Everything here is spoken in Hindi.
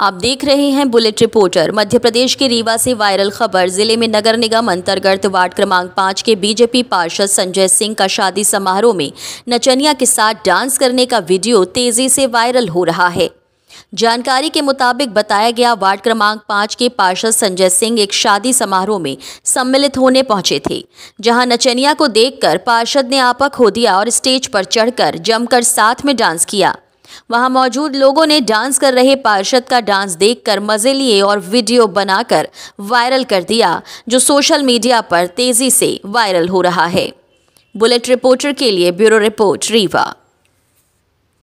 आप देख रहे हैं बुलेट रिपोर्टर मध्य प्रदेश के रीवा से वायरल खबर जिले में नगर निगम अंतर्गत वार्ड क्रमांक पाँच के बीजेपी पार्षद संजय सिंह का शादी समारोह में नचनिया के साथ डांस करने का वीडियो तेजी से वायरल हो रहा है जानकारी के मुताबिक बताया गया वार्ड क्रमांक पाँच के पार्षद संजय सिंह एक शादी समारोह में सम्मिलित होने पहुंचे थे जहां नचनिया को देखकर पार्षद ने आपा खो दिया और स्टेज पर चढ़कर जमकर साथ में डांस किया वहां मौजूद लोगों ने डांस कर रहे पार्षद का डांस देखकर मजे लिए और वीडियो बनाकर वायरल कर दिया जो सोशल मीडिया पर तेजी से वायरल हो रहा है बुलेट रिपोर्टर के लिए ब्यूरो रिपोर्ट रीवा